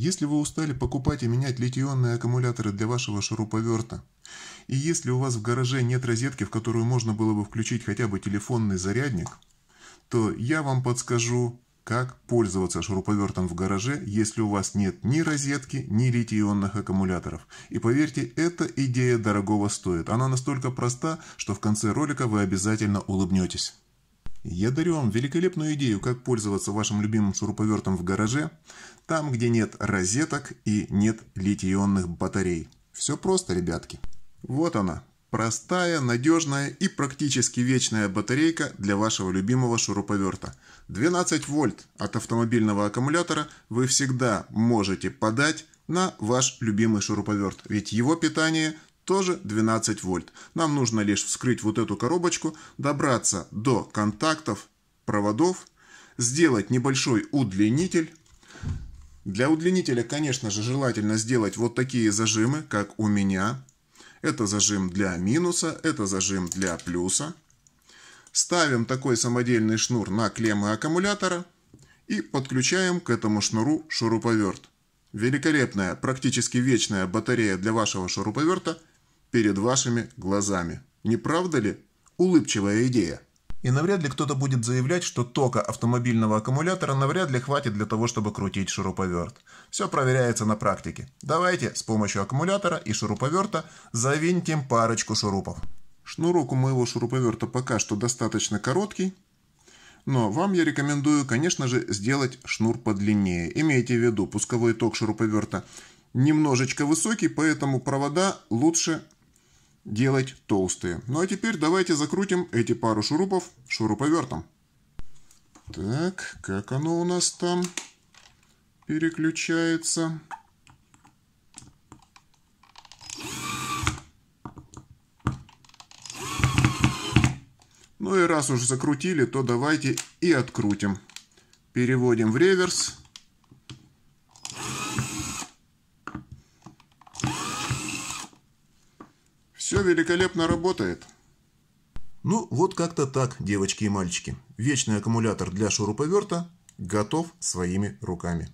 Если вы устали покупать и менять литионные аккумуляторы для вашего шуруповерта, и если у вас в гараже нет розетки, в которую можно было бы включить хотя бы телефонный зарядник, то я вам подскажу, как пользоваться шуруповертом в гараже, если у вас нет ни розетки, ни литионных аккумуляторов. И поверьте, эта идея дорогого стоит. Она настолько проста, что в конце ролика вы обязательно улыбнетесь. Я дарю вам великолепную идею, как пользоваться вашим любимым шуруповертом в гараже, там, где нет розеток и нет литионных батарей. Все просто, ребятки. Вот она, Простая, надежная и практически вечная батарейка для вашего любимого шуруповерта. 12 вольт от автомобильного аккумулятора вы всегда можете подать на ваш любимый шуруповерт, ведь его питание тоже 12 вольт. Нам нужно лишь вскрыть вот эту коробочку, добраться до контактов проводов, сделать небольшой удлинитель. Для удлинителя, конечно же, желательно сделать вот такие зажимы, как у меня. Это зажим для минуса, это зажим для плюса. Ставим такой самодельный шнур на клеммы аккумулятора и подключаем к этому шнуру шуруповерт. Великолепная, практически вечная батарея для вашего шуруповерта перед вашими глазами. Не правда ли? Улыбчивая идея. И навряд ли кто-то будет заявлять, что тока автомобильного аккумулятора навряд ли хватит для того, чтобы крутить шуруповерт. Все проверяется на практике. Давайте с помощью аккумулятора и шуруповерта завинтим парочку шурупов. Шнурок у моего шуруповерта пока что достаточно короткий, но вам я рекомендую, конечно же, сделать шнур подлиннее. Имейте в виду, пусковой ток шуруповерта немножечко высокий, поэтому провода лучше делать толстые. Ну а теперь давайте закрутим эти пару шурупов шуруповертом. Так, как оно у нас там переключается? Ну и раз уже закрутили, то давайте и открутим. Переводим в реверс. Все великолепно работает. Ну, вот как-то так, девочки и мальчики. Вечный аккумулятор для шуруповерта готов своими руками.